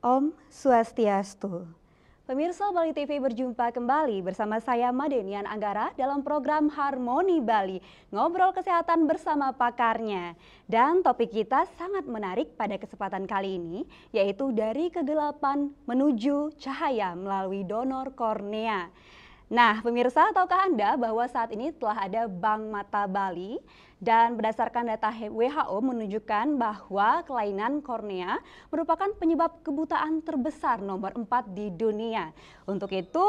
Om Swastiastu. Pemirsa Bali TV berjumpa kembali bersama saya Madenian Anggara dalam program Harmoni Bali, ngobrol kesehatan bersama pakarnya. Dan topik kita sangat menarik pada kesempatan kali ini, yaitu dari kegelapan menuju cahaya melalui donor kornea. Nah, pemirsa, tahukah Anda bahwa saat ini telah ada Bank Mata Bali dan berdasarkan data WHO menunjukkan bahwa kelainan kornea merupakan penyebab kebutaan terbesar nomor 4 di dunia. Untuk itu,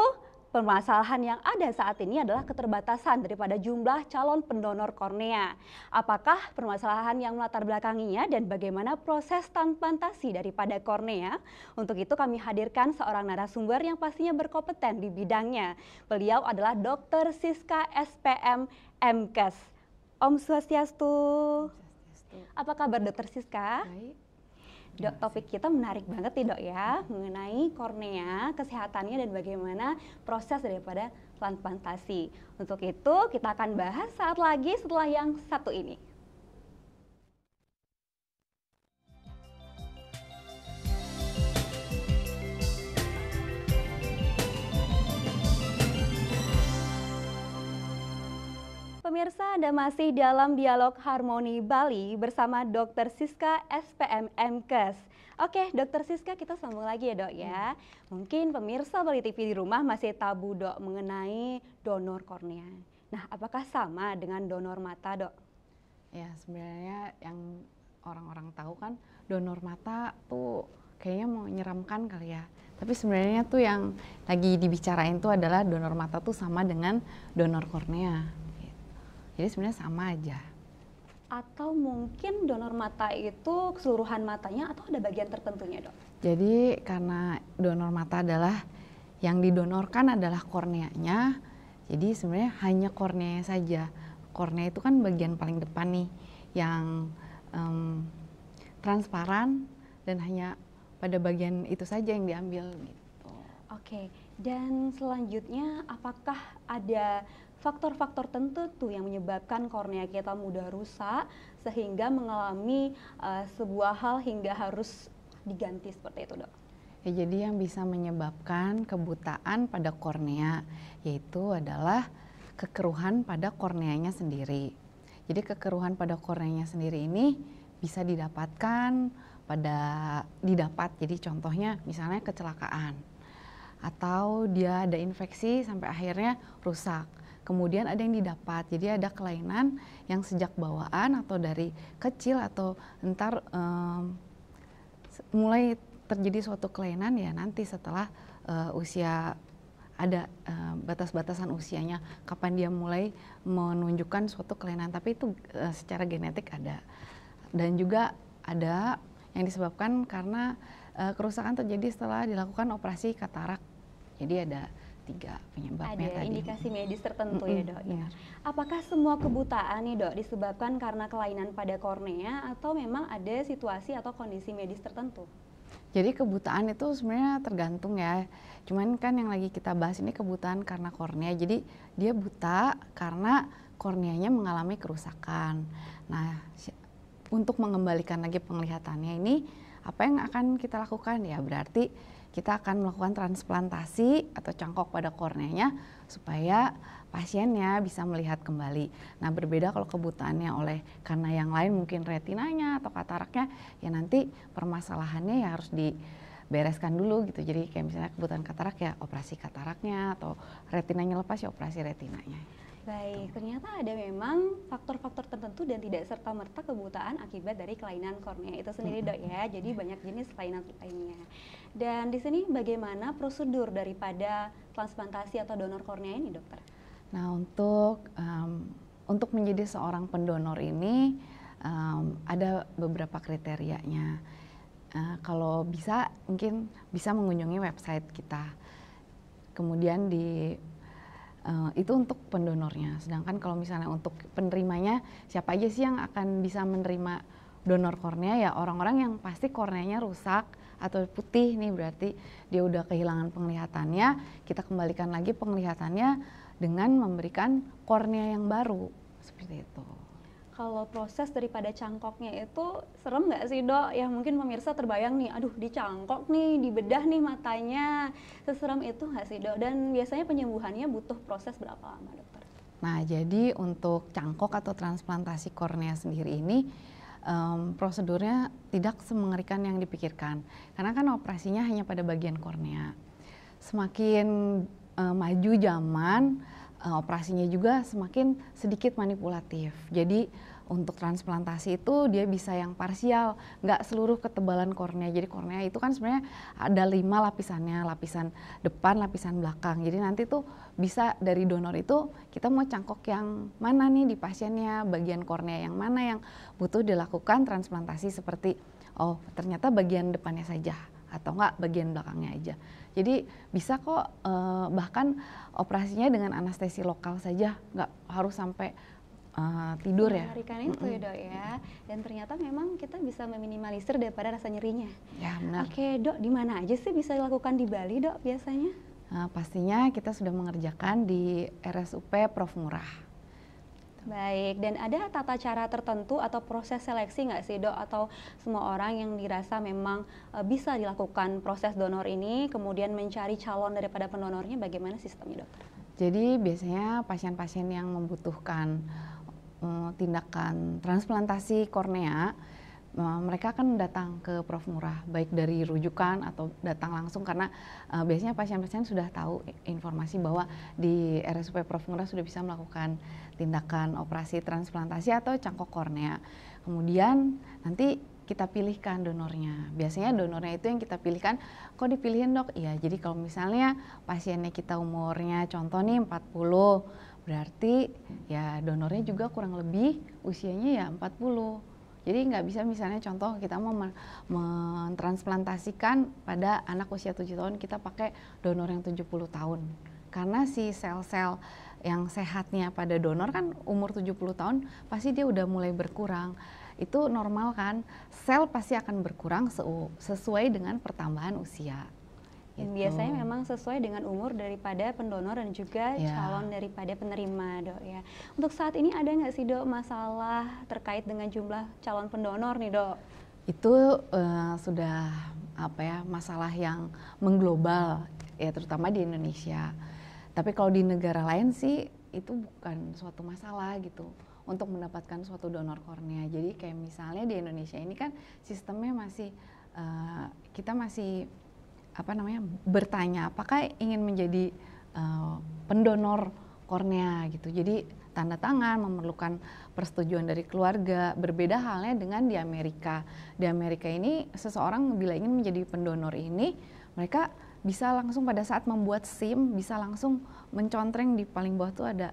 permasalahan yang ada saat ini adalah keterbatasan daripada jumlah calon pendonor kornea. Apakah permasalahan yang melatar belakanginya dan bagaimana proses transplantasi daripada kornea? Untuk itu kami hadirkan seorang narasumber yang pastinya berkompeten di bidangnya. Beliau adalah Dr. Siska SPM MKes. Om Swastiastu. Apa kabar Dokter Siska? Baik. Dok, topik kita menarik banget nih dok ya mengenai kornea, kesehatannya dan bagaimana proses daripada transplantasi. Untuk itu kita akan bahas saat lagi setelah yang satu ini. pemirsa Anda masih dalam dialog Harmoni Bali bersama Dr. Siska SPM MKes. Oke, Dokter Siska kita sambung lagi ya dok ya. Hmm. Mungkin pemirsa Bali TV di rumah masih tabu dok mengenai donor kornea. Nah, apakah sama dengan donor mata dok? Ya, sebenarnya yang orang-orang tahu kan donor mata tuh kayaknya mau menyeramkan kali ya. Tapi sebenarnya tuh yang lagi dibicarain tuh adalah donor mata tuh sama dengan donor kornea. Jadi sebenarnya sama aja. Atau mungkin donor mata itu keseluruhan matanya atau ada bagian tertentunya dok? Jadi karena donor mata adalah yang didonorkan adalah korneanya, jadi sebenarnya hanya kornea saja. Kornea itu kan bagian paling depan nih yang um, transparan dan hanya pada bagian itu saja yang diambil gitu. Oke, okay. dan selanjutnya apakah ada faktor-faktor tertentu yang menyebabkan kornea kita mudah rusak sehingga mengalami uh, sebuah hal hingga harus diganti seperti itu, Dok. Ya, jadi yang bisa menyebabkan kebutaan pada kornea yaitu adalah kekeruhan pada korneanya sendiri. Jadi kekeruhan pada korneanya sendiri ini bisa didapatkan pada didapat. Jadi contohnya misalnya kecelakaan atau dia ada infeksi sampai akhirnya rusak kemudian ada yang didapat. Jadi ada kelainan yang sejak bawaan atau dari kecil atau entar um, mulai terjadi suatu kelainan ya nanti setelah uh, usia ada uh, batas-batasan usianya kapan dia mulai menunjukkan suatu kelainan tapi itu uh, secara genetik ada dan juga ada yang disebabkan karena uh, kerusakan terjadi setelah dilakukan operasi katarak jadi ada tiga penyebabnya Ada tadi. indikasi medis tertentu mm -hmm. ya dok. Ya. Iya. Apakah semua kebutaan nih dok disebabkan karena kelainan pada kornea atau memang ada situasi atau kondisi medis tertentu? Jadi kebutaan itu sebenarnya tergantung ya. Cuman kan yang lagi kita bahas ini kebutaan karena kornea. Jadi dia buta karena korneanya mengalami kerusakan. Nah, untuk mengembalikan lagi penglihatannya ini apa yang akan kita lakukan ya berarti kita akan melakukan transplantasi atau cangkok pada korneanya supaya pasiennya bisa melihat kembali. Nah, berbeda kalau kebutuhannya oleh karena yang lain mungkin retinanya atau kataraknya ya nanti permasalahannya ya harus dibereskan dulu gitu. Jadi kayak misalnya kebutuhan katarak ya operasi kataraknya atau retinanya lepas ya operasi retinanya. Baik, ternyata ada memang faktor-faktor tertentu dan tidak serta-merta kebutaan akibat dari kelainan kornea itu sendiri, Dok ya. Jadi banyak jenis kelainan lainnya. Dan di sini bagaimana prosedur daripada transplantasi atau donor kornea ini, Dokter? Nah, untuk um, untuk menjadi seorang pendonor ini um, ada beberapa kriterianya. Uh, kalau bisa mungkin bisa mengunjungi website kita. Kemudian di Eh, itu untuk pendonornya. Sedangkan kalau misalnya untuk penerimanya, siapa aja sih yang akan bisa menerima donor kornea ya orang-orang yang pasti korneanya rusak atau putih nih berarti dia udah kehilangan penglihatannya. Kita kembalikan lagi penglihatannya dengan memberikan kornea yang baru seperti itu kalau proses daripada cangkoknya itu serem nggak sih dok? Ya mungkin pemirsa terbayang nih, aduh dicangkok nih, dibedah nih matanya, seserem itu nggak sih dok? Dan biasanya penyembuhannya butuh proses berapa lama dokter? Nah jadi untuk cangkok atau transplantasi kornea sendiri ini um, prosedurnya tidak semengerikan yang dipikirkan, karena kan operasinya hanya pada bagian kornea. Semakin um, maju zaman uh, operasinya juga semakin sedikit manipulatif. Jadi untuk transplantasi itu dia bisa yang parsial, nggak seluruh ketebalan kornea. Jadi kornea itu kan sebenarnya ada lima lapisannya, lapisan depan, lapisan belakang. Jadi nanti tuh bisa dari donor itu kita mau cangkok yang mana nih di pasiennya, bagian kornea yang mana yang butuh dilakukan transplantasi seperti oh ternyata bagian depannya saja atau enggak bagian belakangnya aja. Jadi bisa kok uh, bahkan operasinya dengan anestesi lokal saja, nggak harus sampai uh, tidur ya. Melarikan itu ya dok ya. Dan ternyata memang kita bisa meminimalisir daripada rasa nyerinya. Ya benar. Oke dok, di mana aja sih bisa dilakukan di Bali dok biasanya? Uh, pastinya kita sudah mengerjakan di RSUP Prof Murah. Baik, dan ada tata cara tertentu atau proses seleksi nggak sih dok? Atau semua orang yang dirasa memang eh, bisa dilakukan proses donor ini, kemudian mencari calon daripada pendonornya, bagaimana sistemnya dokter? Jadi biasanya pasien-pasien yang membutuhkan eh, tindakan transplantasi kornea, eh, mereka akan datang ke Prof Murah, baik dari rujukan atau datang langsung karena uh, biasanya pasien-pasien sudah tahu informasi bahwa di RSUP Prof Murah sudah bisa melakukan tindakan operasi transplantasi atau cangkok kornea. Kemudian nanti kita pilihkan donornya. Biasanya donornya itu yang kita pilihkan, kok dipilihin dok? Iya, jadi kalau misalnya pasiennya kita umurnya contoh nih 40, berarti ya donornya juga kurang lebih usianya ya 40. Jadi nggak bisa misalnya contoh kita mau mentransplantasikan pada anak usia 7 tahun kita pakai donor yang 70 tahun. Karena si sel-sel yang sehatnya pada donor kan umur 70 tahun pasti dia udah mulai berkurang. Itu normal kan? Sel pasti akan berkurang sesuai dengan pertambahan usia. Gitu. Biasanya memang sesuai dengan umur daripada pendonor dan juga yeah. calon daripada penerima, dok ya. Untuk saat ini ada nggak sih dok masalah terkait dengan jumlah calon pendonor nih dok? Itu uh, sudah apa ya masalah yang mengglobal ya terutama di Indonesia. Tapi kalau di negara lain sih itu bukan suatu masalah gitu untuk mendapatkan suatu donor kornea. Jadi kayak misalnya di Indonesia ini kan sistemnya masih uh, kita masih apa namanya bertanya apakah ingin menjadi uh, pendonor kornea gitu. Jadi tanda tangan memerlukan persetujuan dari keluarga. Berbeda halnya dengan di Amerika. Di Amerika ini seseorang bila ingin menjadi pendonor ini mereka bisa langsung pada saat membuat SIM bisa langsung mencontreng di paling bawah tuh ada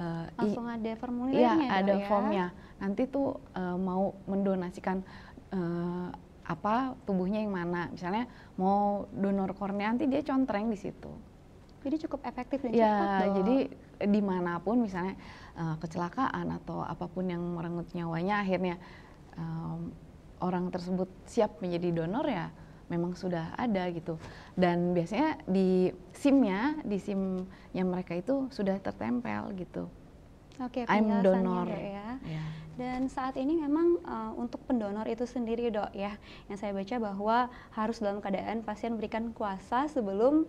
uh, langsung ada formulirnya iya ada ya. formnya nanti tuh uh, mau mendonasikan uh, apa tubuhnya yang mana misalnya mau donor kornea nanti dia contreng di situ jadi cukup efektif dan ya, cepat dong. jadi dimanapun misalnya uh, kecelakaan atau apapun yang merenggut nyawanya akhirnya um, orang tersebut siap menjadi donor ya memang sudah ada gitu dan biasanya di SIM-nya di sim yang mereka itu sudah tertempel gitu. Oke, okay, I'm donor ya. Yeah. Dan saat ini memang uh, untuk pendonor itu sendiri dok ya, yang saya baca bahwa harus dalam keadaan pasien berikan kuasa sebelum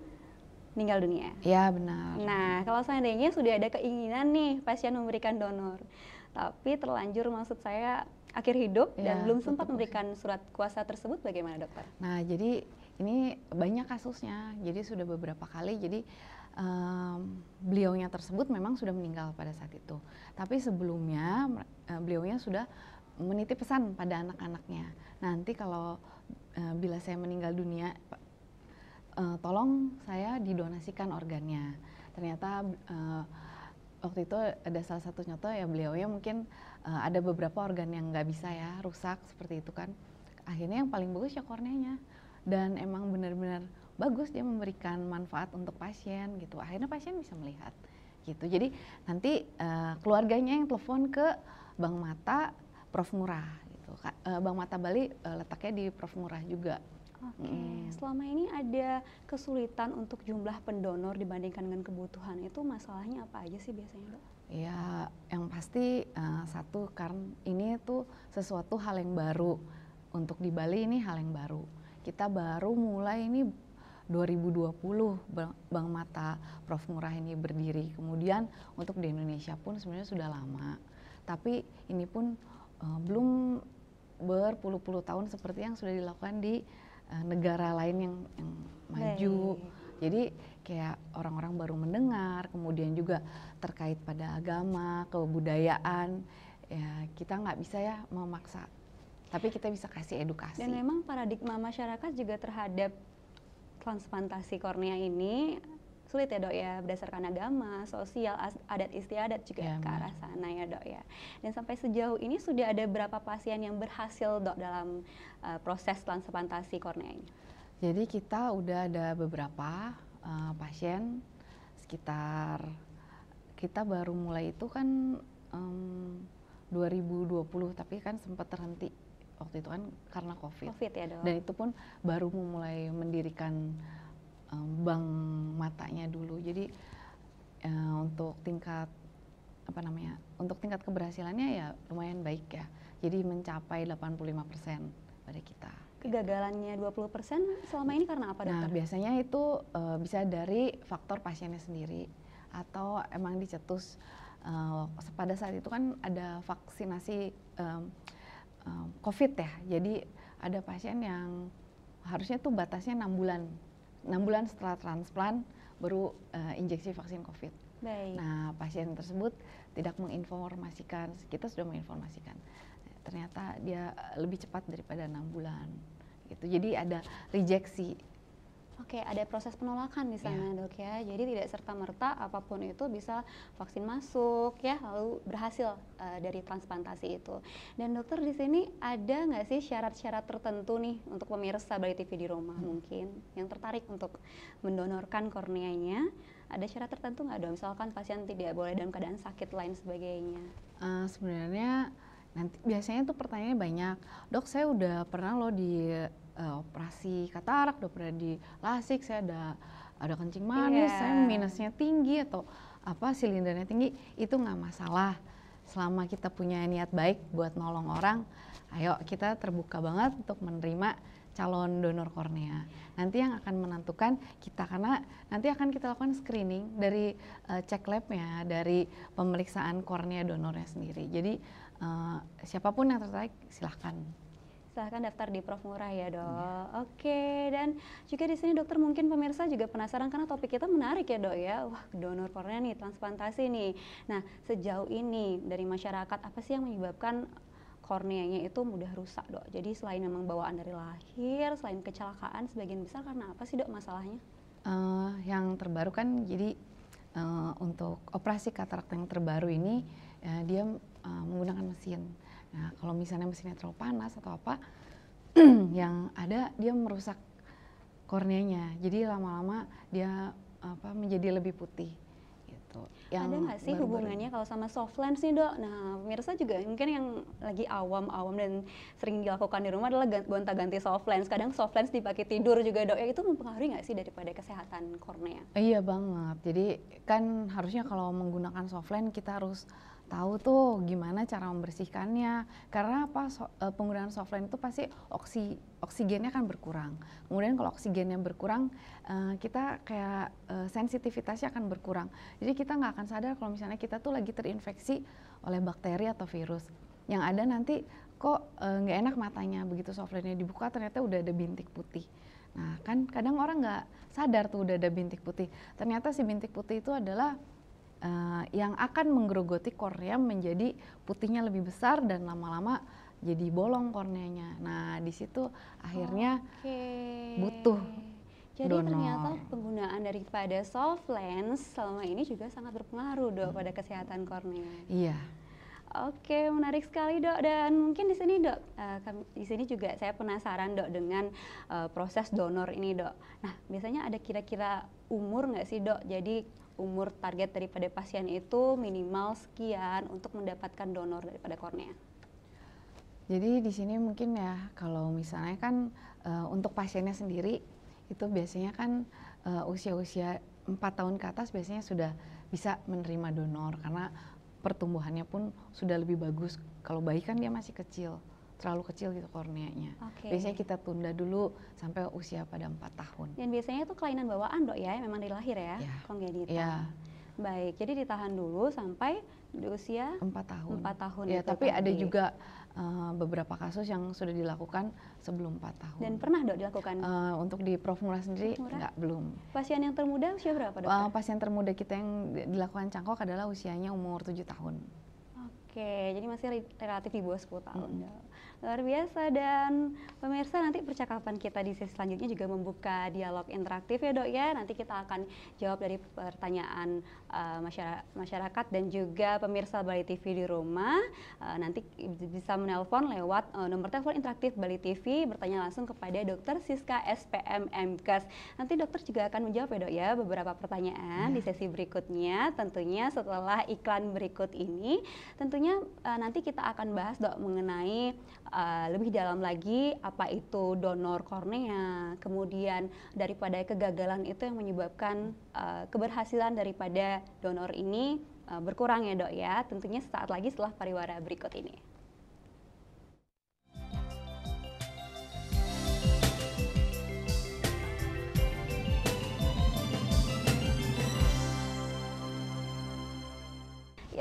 meninggal dunia. Ya benar. Nah kalau seandainya sudah ada keinginan nih pasien memberikan donor, tapi terlanjur maksud saya akhir hidup ya, dan belum sempat memberikan surat kuasa tersebut bagaimana dokter? Nah jadi ini banyak kasusnya, jadi sudah beberapa kali jadi um, beliaunya tersebut memang sudah meninggal pada saat itu, tapi sebelumnya eh, beliaunya sudah menitip pesan pada anak-anaknya nanti kalau uh, bila saya meninggal dunia uh, tolong saya didonasikan organnya ternyata uh, waktu itu ada salah satu contoh ya beliaunya mungkin uh, ada beberapa organ yang nggak bisa ya rusak seperti itu kan akhirnya yang paling bagus ya korneanya dan emang benar-benar bagus dia memberikan manfaat untuk pasien gitu akhirnya pasien bisa melihat gitu jadi nanti uh, keluarganya yang telepon ke Bank Mata Prof Murah gitu uh, eh, Bank Mata Bali uh, letaknya di Prof Murah juga Oke, okay. hmm. selama ini ada kesulitan untuk jumlah pendonor dibandingkan dengan kebutuhan itu masalahnya apa aja sih biasanya dok? Ya, yang pasti uh, satu karena ini tuh sesuatu hal yang baru untuk di Bali ini hal yang baru. Kita baru mulai ini 2020 bang Mata Prof Murah ini berdiri. Kemudian untuk di Indonesia pun sebenarnya sudah lama. Tapi ini pun uh, belum berpuluh-puluh tahun seperti yang sudah dilakukan di uh, negara lain yang, yang maju. Hey. Jadi kayak orang-orang baru mendengar, kemudian juga terkait pada agama, kebudayaan, ya kita nggak bisa ya memaksa. Tapi kita bisa kasih edukasi. Dan memang paradigma masyarakat juga terhadap transplantasi kornea ini sulit ya dok ya berdasarkan agama, sosial, adat istiadat juga ya, ke arah sana ya dok ya. Dan sampai sejauh ini sudah ada berapa pasien yang berhasil dok dalam uh, proses transplantasi kornea ini? Jadi kita udah ada beberapa uh, pasien sekitar kita baru mulai itu kan um, mmm, 2020 tapi kan sempat terhenti waktu itu kan karena covid, COVID ya, dan itu pun baru memulai mendirikan um, mmm, bank matanya dulu jadi uh, untuk tingkat apa namanya untuk tingkat keberhasilannya ya lumayan baik ya jadi mencapai 85% pada kita Kegagalannya 20% selama ini karena apa nah, dokter? Nah, biasanya itu uh, bisa dari faktor pasiennya sendiri atau emang dicetus uh, pada saat itu kan ada vaksinasi um, um, COVID ya. Jadi ada pasien yang harusnya tuh batasnya enam bulan. 6 bulan setelah transplant baru uh, injeksi vaksin COVID. Baik. Nah, pasien tersebut tidak menginformasikan, kita sudah menginformasikan ternyata dia lebih cepat daripada enam bulan gitu jadi ada rejeksi Oke, ada proses penolakan di sana, yeah. Dok ya. Jadi tidak serta-merta apapun itu bisa vaksin masuk ya lalu berhasil uh, dari transplantasi itu. Dan dokter di sini ada nggak sih syarat-syarat tertentu nih untuk pemirsa Bali TV di rumah hmm. mungkin yang tertarik untuk mendonorkan korneanya? Ada syarat tertentu nggak dok? Misalkan pasien tidak boleh dalam keadaan sakit lain sebagainya. Uh, sebenarnya nanti biasanya tuh pertanyaannya banyak dok saya udah pernah loh di uh, operasi katarak udah pernah di lasik saya ada ada kencing manis yeah. saya minusnya tinggi atau apa silindernya tinggi itu nggak masalah selama kita punya niat baik buat nolong orang ayo kita terbuka banget untuk menerima calon donor kornea. Nanti yang akan menentukan kita karena nanti akan kita lakukan screening dari uh, cek labnya, dari pemeriksaan kornea donornya sendiri. Jadi Eh, siapapun yang tertarik silahkan silahkan daftar di Prof Murah ya dok. Ya. Oke dan juga di sini dokter mungkin pemirsa juga penasaran karena topik kita menarik ya dok ya. Wah donor kornea nih transplantasi nih. Nah sejauh ini dari masyarakat apa sih yang menyebabkan korneanya itu mudah rusak dok. Jadi selain memang bawaan dari lahir, selain kecelakaan sebagian besar karena apa sih dok masalahnya? Uh, yang terbaru kan jadi uh, untuk operasi katarak yang terbaru ini uh, dia uh, menggunakan mesin. Nah, kalau misalnya mesinnya terlalu panas atau apa, yang ada dia merusak korneanya. Jadi lama-lama dia apa menjadi lebih putih gitu. Yang ada nggak sih baru -baru. hubungannya kalau sama soft lens nih dok? Nah pemirsa juga mungkin yang lagi awam-awam dan sering dilakukan di rumah adalah gonta-ganti soft lens. Kadang soft lens dipakai tidur juga dok. Ya itu mempengaruhi nggak sih daripada kesehatan kornea? Iya banget. Jadi kan harusnya kalau menggunakan soft lens kita harus tahu tuh gimana cara membersihkannya karena apa so, uh, penggunaan softline itu pasti oksi oksigennya kan berkurang kemudian kalau oksigennya berkurang eh, kita kayak eh, sensitivitasnya akan berkurang jadi kita nggak akan sadar kalau misalnya kita tuh lagi terinfeksi oleh bakteri atau virus yang ada nanti kok nggak enak matanya begitu softlensnya lensnya dibuka ternyata udah ada bintik putih nah kan kadang orang nggak sadar tuh udah ada bintik putih ternyata si bintik putih itu adalah uh, yang akan menggerogoti kornea menjadi putihnya lebih besar dan lama-lama jadi bolong korneanya. Nah, di situ akhirnya okay. butuh jadi donor. ternyata penggunaan daripada soft lens selama ini juga sangat berpengaruh dok pada kesehatan kornea. Iya. Oke, menarik sekali dok. Dan mungkin di sini dok, uh, di sini juga saya penasaran dok dengan eh, proses donor ini dok. Nah, biasanya ada kira-kira umur nggak sih dok? Jadi umur target daripada pasien itu minimal sekian untuk mendapatkan donor daripada kornea. Jadi di sini mungkin ya kalau misalnya kan e, untuk pasiennya sendiri itu biasanya kan eh, usia-usia e, empat tahun ke atas biasanya sudah bisa menerima donor karena pertumbuhannya pun sudah lebih bagus. Kalau bayi kan dia masih kecil terlalu kecil gitu korneanya. Okay. Biasanya kita tunda dulu sampai usia pada empat tahun. Dan biasanya itu kelainan bawaan dok ya, memang dari lahir ya, yeah. kongenital. Yeah. Baik, jadi ditahan dulu sampai di usia empat tahun. Empat tahun. Ya, tapi tadi. ada juga uh, beberapa kasus yang sudah dilakukan sebelum empat tahun. Dan pernah dok dilakukan? Uh, untuk di Prof Murah sendiri Murah? enggak belum. Pasien yang termuda usia berapa dok? Uh, pasien termuda kita yang dilakukan cangkok adalah usianya umur tujuh tahun. Oke, jadi masih relatif di bawah 10 tahun. Hmm. Dok. Luar biasa dan pemirsa nanti percakapan kita di sesi selanjutnya juga membuka dialog interaktif ya dok ya. Nanti kita akan jawab dari pertanyaan Eh, masyarakat dan juga pemirsa Bali TV di rumah eh, nanti bisa menelpon lewat eh, nomor telepon interaktif Bali TV bertanya langsung kepada dokter Siska SPM MKes. Nanti dokter juga akan menjawab ya dok ya beberapa pertanyaan ya. di sesi berikutnya tentunya setelah iklan berikut ini tentunya nanti kita akan bahas dok mengenai uh, lebih dalam lagi apa itu donor kornea kemudian daripada kegagalan itu yang menyebabkan Eh, keberhasilan daripada donor ini eh, berkurang ya dok ya tentunya sesaat lagi setelah pariwara berikut ini.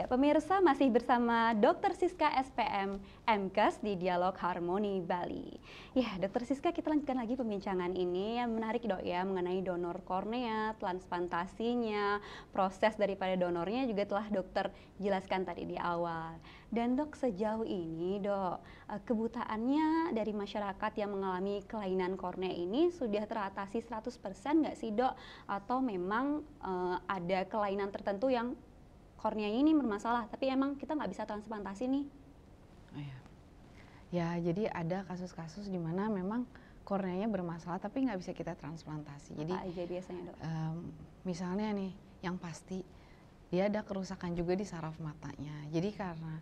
pemirsa masih bersama Dr. Siska SPM MKS di Dialog Harmoni Bali. Ya, Dr. Siska kita lanjutkan lagi pembincangan ini yang menarik dok ya mengenai donor kornea, transplantasinya, proses daripada donornya juga telah dokter jelaskan tadi di awal. Dan dok sejauh ini dok eh, kebutaannya dari masyarakat yang mengalami kelainan kornea ini sudah teratasi 100% nggak sih dok? Atau memang uh, ada kelainan tertentu yang kornea ini bermasalah tapi emang kita nggak bisa transplantasi nih oh, ya. ya jadi ada kasus-kasus di mana memang korneanya bermasalah tapi nggak bisa kita transplantasi Apa jadi aja biasanya dok um, misalnya nih yang pasti dia ada kerusakan juga di saraf matanya jadi karena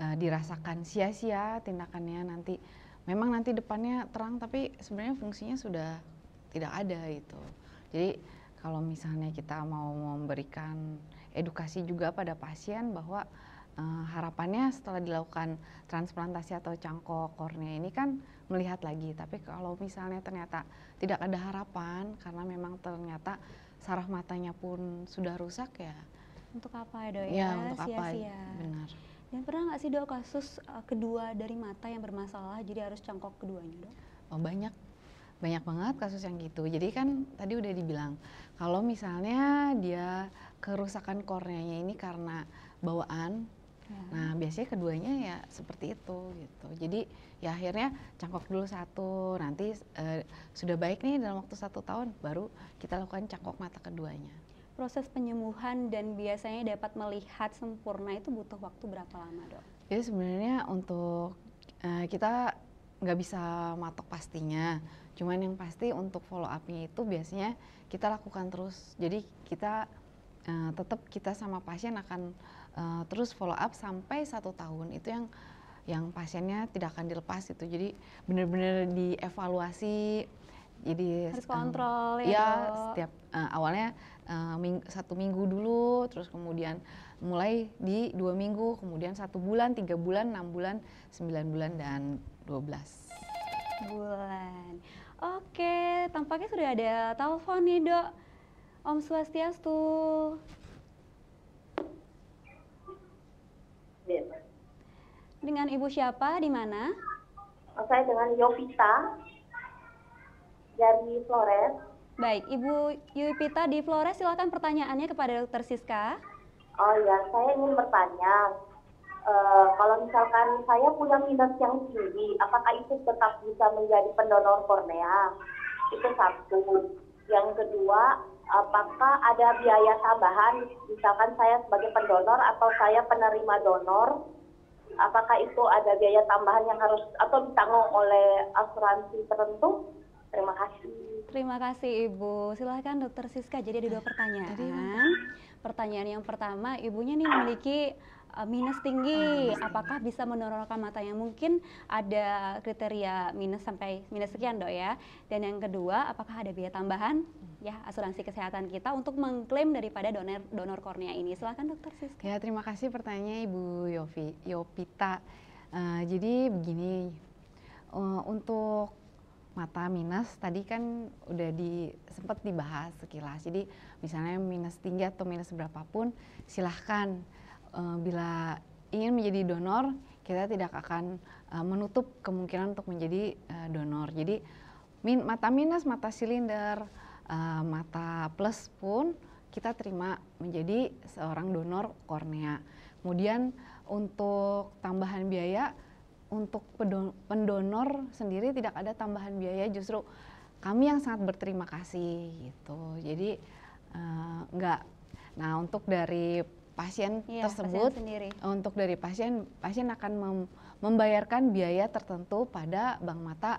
uh, dirasakan sia-sia tindakannya nanti memang nanti depannya terang tapi sebenarnya fungsinya sudah tidak ada itu. jadi kalau misalnya kita mau memberikan edukasi juga pada pasien bahwa uh, harapannya setelah dilakukan transplantasi atau cangkok kornea ini kan melihat lagi. Tapi kalau misalnya ternyata tidak ada harapan karena memang ternyata saraf matanya pun sudah rusak ya. Untuk apa dok ya? ya untuk sia -sia. apa? Benar. Dan pernah nggak sih dok kasus uh, kedua dari mata yang bermasalah jadi harus cangkok keduanya dok? Oh banyak banyak banget kasus yang gitu. Jadi kan tadi udah dibilang kalau misalnya dia kerusakan korneanya ini karena bawaan. Hmm. Nah, biasanya keduanya ya seperti itu gitu. Jadi ya akhirnya cangkok dulu satu, nanti eh, sudah baik nih dalam waktu satu tahun baru kita lakukan cangkok mata keduanya. Proses penyembuhan dan biasanya dapat melihat sempurna itu butuh waktu berapa lama dok? Ya sebenarnya untuk eh, kita nggak bisa matok pastinya. Cuman yang pasti untuk follow upnya itu biasanya kita lakukan terus. Jadi kita Eh, tetap kita sama pasien akan uh, terus follow up sampai satu tahun itu yang yang pasiennya tidak akan dilepas itu jadi benar-benar dievaluasi jadi harus eh, kontrol um, ya, itu. Ya, setiap uh, awalnya uh, ming satu minggu dulu terus kemudian mulai di dua minggu kemudian satu bulan tiga bulan enam bulan sembilan bulan dan dua belas bulan oke tampaknya sudah ada telepon nih dok Om Swastiastu. Dengan ibu siapa? Di mana? Saya dengan Yovita dari Flores. Baik, Ibu Yovita di Flores, silakan pertanyaannya kepada Dokter Siska. Oh ya, saya ingin bertanya, Uh, kalau misalkan saya punya minat yang tinggi, apakah itu tetap bisa menjadi pendonor kornea? Itu satu. Yang kedua, apakah ada biaya tambahan misalkan saya sebagai pendonor atau saya penerima donor apakah itu ada biaya tambahan yang harus atau ditanggung oleh asuransi tertentu terima kasih terima kasih ibu silahkan dokter Siska jadi ada dua pertanyaan pertanyaan yang pertama ibunya nih memiliki Eh, minus tinggi, apakah bisa menurunkan mata yang mungkin ada kriteria minus sampai minus sekian dok ya. Dan yang kedua, apakah ada biaya tambahan ya asuransi kesehatan kita untuk mengklaim daripada donor donor kornea ini. Silahkan dokter Siska. Ya terima kasih pertanyaan Ibu Yofi Yopita. Uh, jadi begini, uh, untuk mata minus tadi kan udah di sempat dibahas sekilas. Jadi misalnya minus tinggi atau minus berapapun silahkan Eh, bila ingin menjadi donor, kita tidak akan uh, menutup kemungkinan untuk menjadi uh, donor. Jadi min, mata minus, mata silinder, uh, mata plus pun kita terima menjadi seorang donor kornea. Kemudian untuk tambahan biaya untuk pendonor sendiri tidak ada tambahan biaya justru kami yang sangat berterima kasih gitu. Jadi uh, enggak. Nah, untuk dari pasien ya, tersebut pasien untuk dari pasien pasien akan mem membayarkan biaya tertentu pada bank mata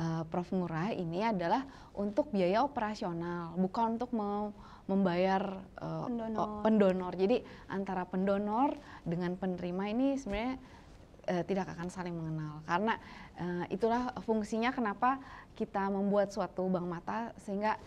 uh, Prof Ngurah ini adalah untuk biaya operasional bukan untuk mau membayar uh, pendonor. pendonor. Jadi antara pendonor dengan penerima ini sebenarnya uh, tidak akan saling mengenal karena uh, itulah fungsinya kenapa kita membuat suatu bank mata sehingga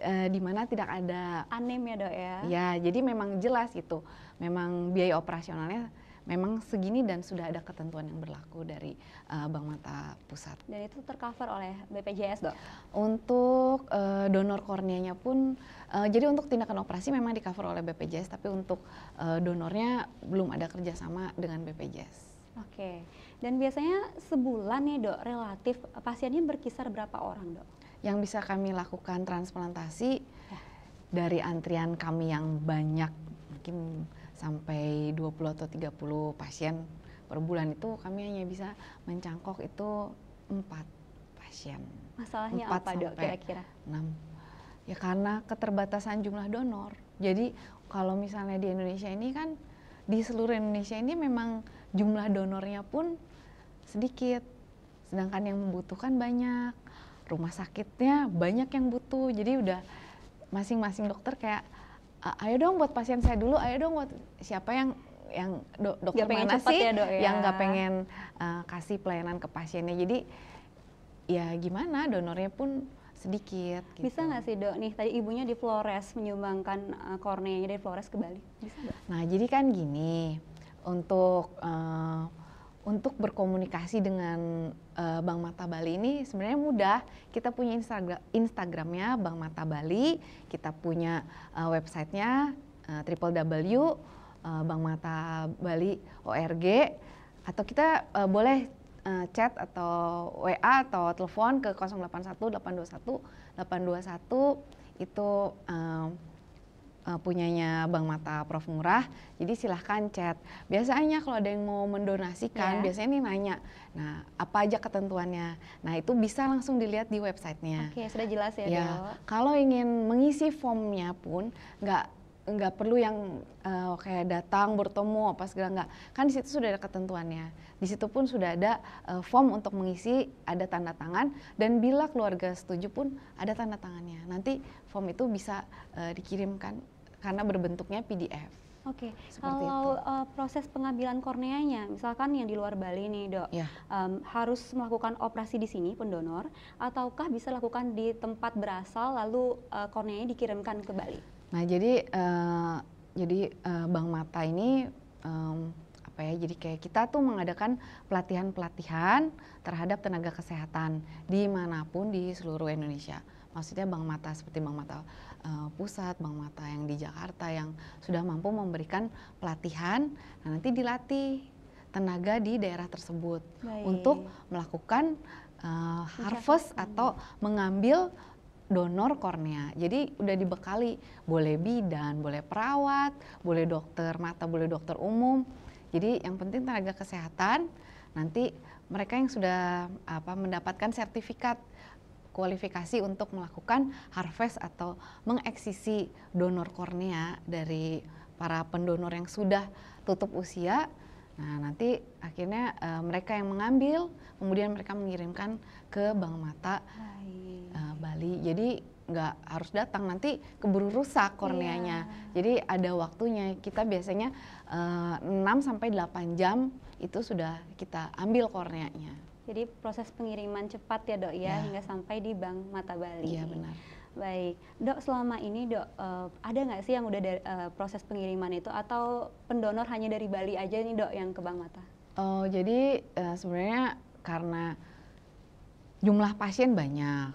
uh, di mana tidak ada anem ya dok ya. Ya, jadi memang jelas itu Memang biaya operasionalnya memang segini dan sudah ada ketentuan yang berlaku dari uh, Bank Mata Pusat. Dan itu tercover oleh BPJS dok? Untuk uh, donor korneanya pun, uh, jadi untuk tindakan operasi memang di oleh BPJS, tapi untuk uh, donornya belum ada kerjasama dengan BPJS. Oke, dan biasanya sebulan nih ya, dok, relatif pasiennya berkisar berapa orang dok? yang bisa kami lakukan transplantasi ya. dari antrian kami yang banyak mungkin sampai 20 atau 30 pasien per bulan itu kami hanya bisa mencangkok itu 4 pasien. Masalahnya 4 apa dok kira-kira? 6. Ya karena keterbatasan jumlah donor. Jadi kalau misalnya di Indonesia ini kan di seluruh Indonesia ini memang jumlah donornya pun sedikit sedangkan yang membutuhkan banyak rumah sakitnya banyak yang butuh jadi udah masing-masing dokter kayak ayo dong buat pasien saya dulu ayo dong buat siapa yang yang do dokter gak mana sih ya, dok, ya. yang nggak pengen uh, kasih pelayanan ke pasiennya jadi ya gimana donornya pun sedikit gitu. bisa nggak sih dok nih tadi ibunya di Flores menyumbangkan uh, korneanya dari Flores ke Bali bisa gak? nah jadi kan gini untuk uh, untuk berkomunikasi dengan uh, Bank Mata Bali ini sebenarnya mudah. Kita punya Instagram Instagramnya Bank Mata Bali, kita punya uh, websitenya uh, www uh, Bank Mata Bali ORG atau kita uh, boleh uh, chat atau WA atau telepon ke 081 821 821 itu uh, uh, punyanya Bang Mata Prof Murah. Jadi silahkan chat. Biasanya kalau ada yang mau mendonasikan, yeah. biasanya ini nanya, nah apa aja ketentuannya. Nah itu bisa langsung dilihat di websitenya. Oke, okay, sudah jelas ya. ya kalau ingin mengisi formnya pun nggak nggak perlu yang uh, kayak datang bertemu apa segala nggak kan di situ sudah ada ketentuannya di situ pun sudah ada uh, form untuk mengisi ada tanda tangan dan bila keluarga setuju pun ada tanda tangannya nanti form itu bisa uh, dikirimkan karena berbentuknya PDF. Oke, okay. kalau uh, proses pengambilan korneanya, misalkan yang di luar Bali nih dok, yeah. Ya. um, harus melakukan operasi di sini pendonor, ataukah bisa lakukan di tempat berasal lalu uh, korneanya dikirimkan ke Bali? Nah jadi uh, jadi uh, Bang Mata ini um, apa ya? Jadi kayak kita tuh mengadakan pelatihan-pelatihan terhadap tenaga kesehatan dimanapun di seluruh Indonesia maksudnya Bank Mata seperti Bank Mata uh, pusat, bank mata yang di Jakarta yang sudah mampu memberikan pelatihan, nah nanti dilatih tenaga di daerah tersebut Baik. untuk melakukan uh, harvest atau mengambil donor kornea. Jadi udah dibekali boleh bidan, boleh perawat, boleh dokter mata, boleh dokter umum. Jadi yang penting tenaga kesehatan nanti mereka yang sudah apa mendapatkan sertifikat kualifikasi untuk melakukan harvest atau mengeksisi donor kornea dari para pendonor yang sudah tutup usia. Nah, nanti akhirnya uh, mereka yang mengambil, kemudian mereka mengirimkan ke Bank Mata uh, Bali. Jadi nggak harus datang nanti keburu rusak korneanya. Yeah. Jadi ada waktunya. Kita biasanya uh, eh, 6 sampai 8 jam itu sudah kita ambil korneanya. Jadi proses pengiriman cepat ya dok ya, ya. hingga sampai di Bank Mata Bali. Iya benar. Baik, dok selama ini dok uh, ada nggak sih yang udah dari, uh, proses pengiriman itu atau pendonor hanya dari Bali aja nih dok yang ke Bank Mata? Oh jadi uh, sebenarnya karena jumlah pasien banyak,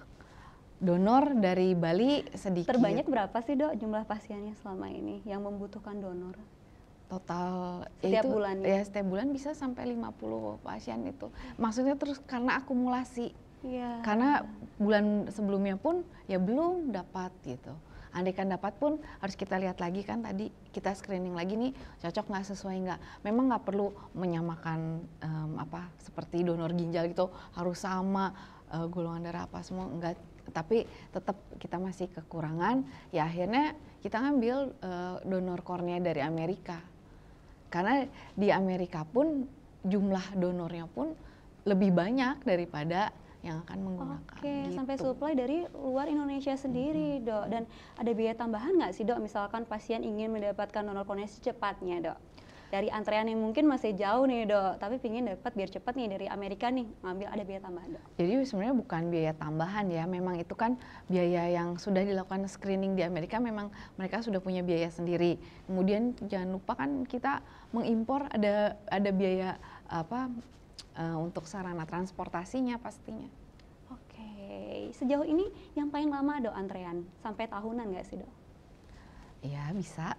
donor dari Bali sedikit. Terbanyak berapa sih dok jumlah pasiennya selama ini yang membutuhkan donor? total ya setiap itu, bulan ya setiap bulan bisa sampai 50 pasien itu maksudnya terus karena akumulasi ya. karena bulan sebelumnya pun ya belum dapat gitu andaikan dapat pun harus kita lihat lagi kan tadi kita screening lagi nih cocok nggak sesuai nggak memang nggak perlu menyamakan um, apa seperti donor ginjal gitu harus sama uh, golongan darah apa semua enggak tapi tetap kita masih kekurangan ya akhirnya kita ngambil uh, donor kornea dari Amerika karena di Amerika pun jumlah donornya pun lebih banyak daripada yang akan menggunakan. Oke, okay, gitu. sampai supply dari luar Indonesia sendiri, hmm. dok. Dan ada biaya tambahan nggak sih, dok? Misalkan pasien ingin mendapatkan donor kornea secepatnya, dok. Dari antrean yang mungkin masih jauh nih, dok. Tapi pingin dapat biar cepat nih dari Amerika nih, ngambil ada biaya tambahan, dok. Jadi sebenarnya bukan biaya tambahan ya. Memang itu kan biaya yang sudah dilakukan screening di Amerika. Memang mereka sudah punya biaya sendiri. Kemudian jangan lupa kan kita mengimpor ada ada biaya apa uh, untuk sarana transportasinya pastinya. Oke, sejauh ini yang paling lama do antrean sampai tahunan nggak sih dok? Iya bisa,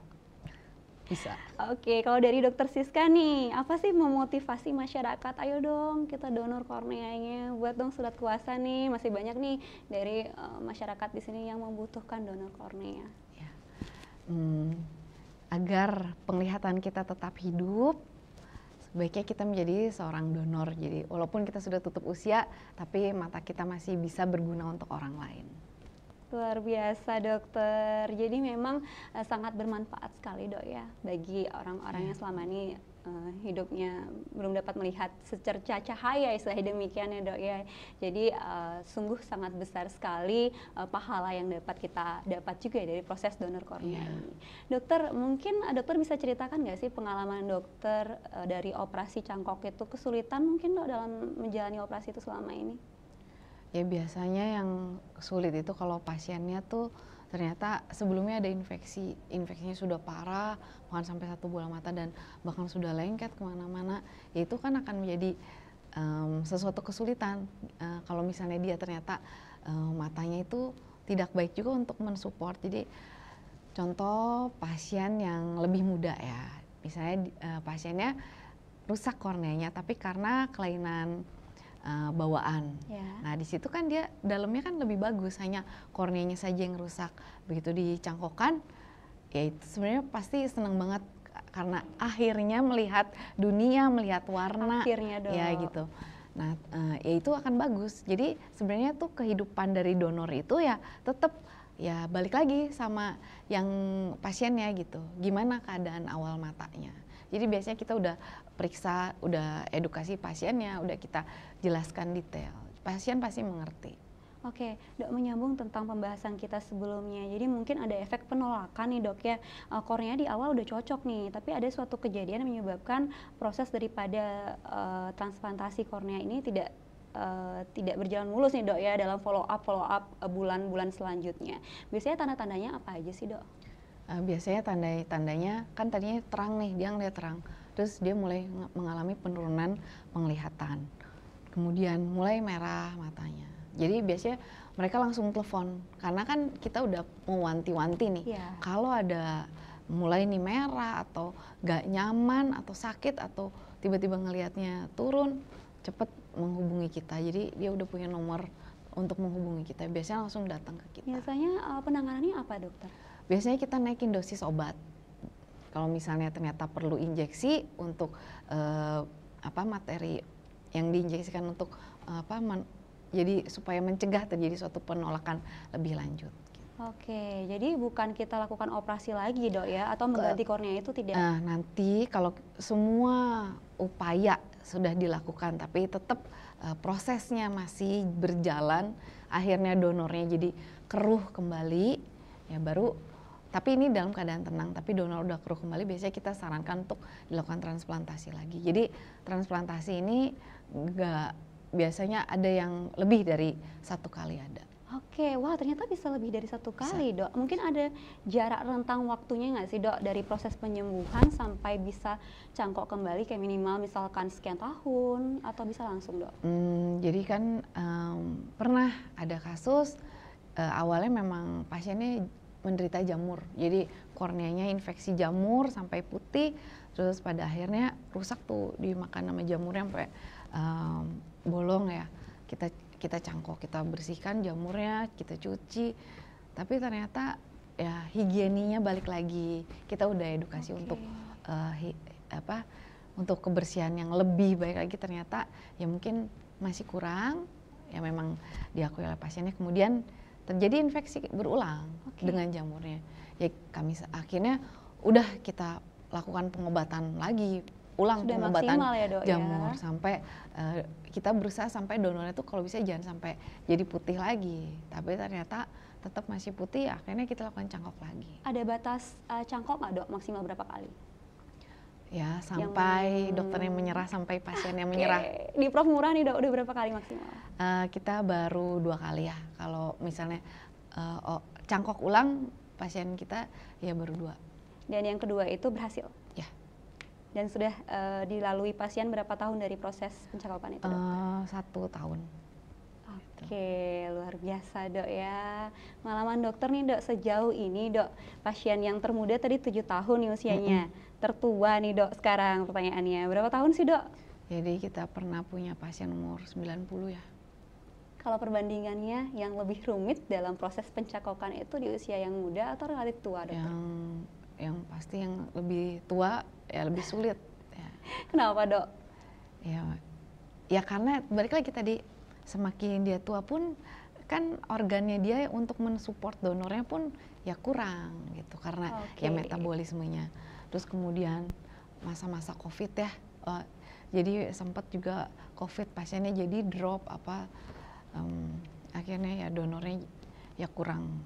bisa. Oke, kalau dari dokter Siska nih, apa sih memotivasi masyarakat? Ayo dong, kita donor korneanya, buat dong surat kuasa nih. Masih banyak nih dari uh, masyarakat di sini yang membutuhkan donor kornea. Ya. Hmm, agar penglihatan kita tetap hidup sebaiknya kita menjadi seorang donor jadi walaupun kita sudah tutup usia tapi mata kita masih bisa berguna untuk orang lain Luar biasa dokter. Jadi memang eh, sangat bermanfaat sekali dok ya bagi orang-orang iya. yang selama ini uh, hidupnya belum dapat melihat secerca cahaya istilahnya demikian ya dok ya jadi uh, sungguh sangat besar sekali uh, pahala yang dapat kita dapat juga dari proses donor kornea yeah. ini dokter mungkin dokter bisa ceritakan nggak sih pengalaman dokter uh, dari operasi cangkok itu kesulitan mungkin dok dalam menjalani operasi itu selama ini ya biasanya yang sulit itu kalau pasiennya tuh ternyata sebelumnya ada infeksi infeksinya sudah parah bahkan sampai satu bola mata dan bahkan sudah lengket kemana-mana ya itu kan akan menjadi um, sesuatu kesulitan uh, kalau misalnya dia ternyata uh, matanya itu tidak baik juga untuk mensupport jadi contoh pasien yang lebih muda ya misalnya uh, pasiennya rusak korneanya tapi karena kelainan uh, bawaan. Yeah. Nah di situ kan dia dalamnya kan lebih bagus, hanya korneanya saja yang rusak. Begitu dicangkokkan, ya itu sebenarnya pasti senang banget karena akhirnya melihat dunia, melihat warna. Akhirnya dong. Ya gitu. Nah, uh, ya itu akan bagus. Jadi sebenarnya tuh kehidupan dari donor itu ya tetap ya balik lagi sama yang pasiennya gitu. Gimana keadaan awal matanya? Jadi biasanya kita udah periksa, udah edukasi pasiennya, udah kita jelaskan detail. Pasien pasti mengerti. Oke, dok menyambung tentang pembahasan kita sebelumnya. Jadi mungkin ada efek penolakan nih dok ya. Eh, kornea di awal udah cocok nih, tapi ada suatu kejadian yang menyebabkan proses daripada uh, transplantasi kornea ini tidak uh, tidak berjalan mulus nih dok ya dalam follow up follow up bulan-bulan selanjutnya. Biasanya tanda-tandanya apa aja sih dok? uh, biasanya tanda tandanya kan tadinya terang nih dia ngeliat terang terus dia mulai mengalami penurunan penglihatan kemudian mulai merah matanya jadi biasanya mereka langsung telepon karena kan kita udah mewanti-wanti nih yeah. kalau ada mulai nih merah atau gak nyaman atau sakit atau tiba-tiba ngelihatnya turun cepet menghubungi kita jadi dia udah punya nomor untuk menghubungi kita biasanya langsung datang ke kita biasanya eh, penanganannya apa dokter biasanya kita naikin dosis obat. Kalau misalnya ternyata perlu injeksi untuk uh, apa materi yang diinjeksikan untuk uh, apa man, jadi supaya mencegah terjadi suatu penolakan lebih lanjut. Oke, jadi bukan kita lakukan operasi lagi dok ya, atau mengganti kornea itu tidak? Nah, nanti kalau semua upaya sudah dilakukan, tapi tetap uh, prosesnya masih berjalan, akhirnya donornya jadi keruh kembali, ya baru tapi ini dalam keadaan tenang, tapi donor udah keruh kembali biasanya kita sarankan untuk dilakukan transplantasi lagi. Jadi transplantasi ini nggak biasanya ada yang lebih dari satu kali ada. Oke, wah ternyata bisa lebih dari satu kali bisa. dok. Mungkin ada jarak rentang waktunya nggak sih dok dari proses penyembuhan sampai bisa cangkok kembali kayak minimal misalkan sekian tahun atau bisa langsung dok? Hmm, jadi kan um, pernah ada kasus uh, awalnya memang pasiennya menderita jamur. Jadi korneanya infeksi jamur sampai putih, terus pada akhirnya rusak tuh dimakan sama jamurnya sampai um, bolong ya. Kita kita cangkok, kita bersihkan jamurnya, kita cuci. Tapi ternyata ya higieninya balik lagi. Kita udah edukasi okay. untuk uh, hi, apa? Untuk kebersihan yang lebih baik lagi ternyata ya mungkin masih kurang ya memang diakui oleh pasiennya kemudian terjadi gitu. infeksi berulang okay. dengan jamurnya. Ya kami akhirnya udah kita lakukan pengobatan lagi ulang Sudah pengobatan ya, dok, ya. jamur ya. sampai uh, kita berusaha sampai donornya tuh kalau bisa jangan sampai jadi putih lagi. Tapi ternyata tetap masih putih akhirnya kita lakukan cangkok lagi. Ada batas uh, cangkok nggak dok maksimal berapa kali? ya sampai yang... dokternya menyerah sampai pasiennya okay. menyerah di prof murah nih udah berapa kali maksimal uh, kita baru dua kali ya kalau misalnya uh, oh, cangkok ulang pasien kita ya baru dua dan yang kedua itu berhasil ya dan sudah uh, dilalui pasien berapa tahun dari proses pencakapan itu dokter? Uh, satu tahun Oke, luar biasa dok ya. Malaman dokter nih dok, sejauh ini dok, pasien yang termuda tadi tujuh tahun nih usianya. Mm -hmm tertua nih dok sekarang pertanyaannya. Berapa tahun sih dok? Jadi kita pernah punya pasien umur 90 ya. Kalau perbandingannya yang lebih rumit dalam proses pencakokan itu di usia yang muda atau relatif tua dokter? Yang, yang pasti yang lebih tua ya lebih sulit. ya. Kenapa dok? Ya, ya karena balik lagi tadi semakin dia tua pun kan organnya dia untuk mensupport donornya pun ya kurang gitu karena okay. ya metabolismenya terus kemudian masa-masa covid ya uh, jadi sempat juga covid pasiennya jadi drop apa um, akhirnya ya donornya ya kurang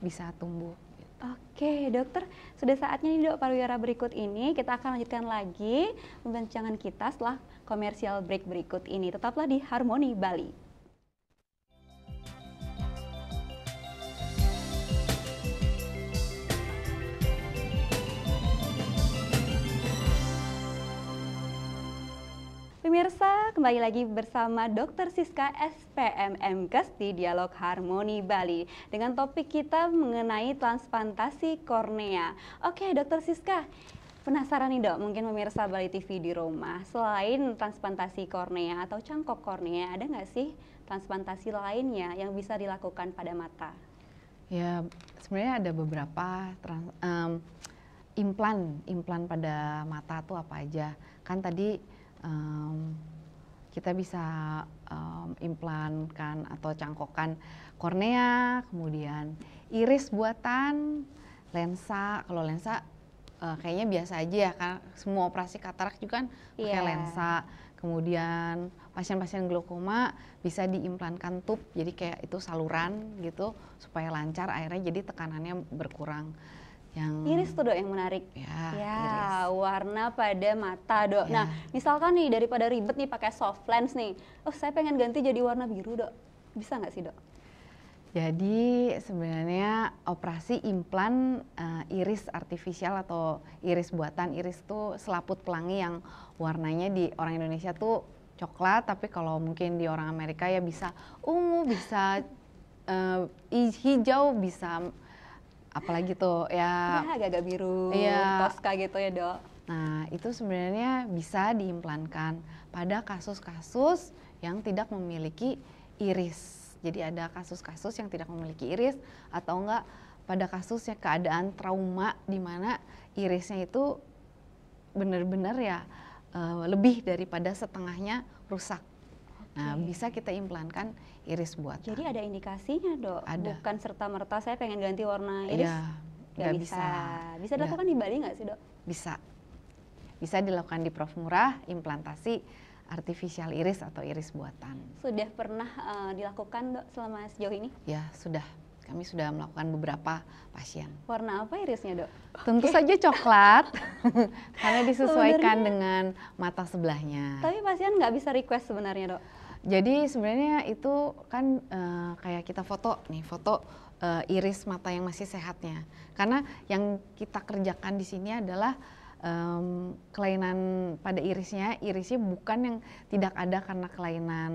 bisa tumbuh. Oke dokter, sudah saatnya nih dok berikut ini kita akan lanjutkan lagi pembincangan kita setelah komersial break berikut ini. Tetaplah di Harmoni Bali. Pemirsa, kembali lagi bersama Dr. Siska SPM MKes di Dialog Harmoni Bali dengan topik kita mengenai transplantasi kornea. Oke, Dr. Siska, penasaran nih dok, mungkin pemirsa Bali TV di rumah, selain transplantasi kornea atau cangkok kornea, ada nggak sih transplantasi lainnya yang bisa dilakukan pada mata? Ya, sebenarnya ada beberapa trans, um, implan, implan pada mata tuh apa aja. Kan tadi um, kita bisa um, implankan atau cangkokan kornea, kemudian iris buatan, lensa. Kalau lensa uh, kayaknya biasa aja ya kan semua operasi katarak juga kan pakai yeah. lensa. Kemudian pasien-pasien glaukoma bisa diimplankan tub, jadi kayak itu saluran gitu supaya lancar airnya jadi tekanannya berkurang yang iris tuh dok yang menarik. Ya, ya warna pada mata dok. Ya. Nah, misalkan nih daripada ribet nih pakai soft lens nih, oh saya pengen ganti jadi warna biru dok, bisa nggak sih dok? Jadi sebenarnya operasi implan uh, iris artifisial atau iris buatan iris tuh selaput pelangi yang warnanya di orang Indonesia tuh coklat, tapi kalau mungkin di orang Amerika ya bisa ungu, bisa uh, hijau, bisa apalagi tuh ya agak-agak ya, biru, ya, toska gitu ya dok. Nah itu sebenarnya bisa diimplankan pada kasus-kasus yang tidak memiliki iris. Jadi ada kasus-kasus yang tidak memiliki iris atau enggak pada kasusnya keadaan trauma di mana irisnya itu benar-benar ya eh, lebih daripada setengahnya rusak Nah, hmm. bisa kita implankan iris buatan. Jadi ada indikasinya, Dok. Ada. Bukan serta-merta saya pengen ganti warna iris. Iya, nggak bisa. bisa. Bisa dilakukan di Bali nggak sih, Dok? Bisa. Bisa dilakukan di Prof Murah, implantasi artificial iris atau iris buatan. Sudah pernah uh, dilakukan, Dok, selama sejauh ini? Ya, sudah. Kami sudah melakukan beberapa pasien. Warna apa irisnya, Dok? Tentu saja coklat. karena disesuaikan sebenarnya. dengan mata sebelahnya. Tapi pasien nggak bisa request sebenarnya, Dok jadi sebenarnya itu kan uh, kayak kita foto nih, foto uh, iris mata yang masih sehatnya. Karena yang kita kerjakan di sini adalah um, kelainan pada irisnya, irisnya bukan yang tidak ada karena kelainan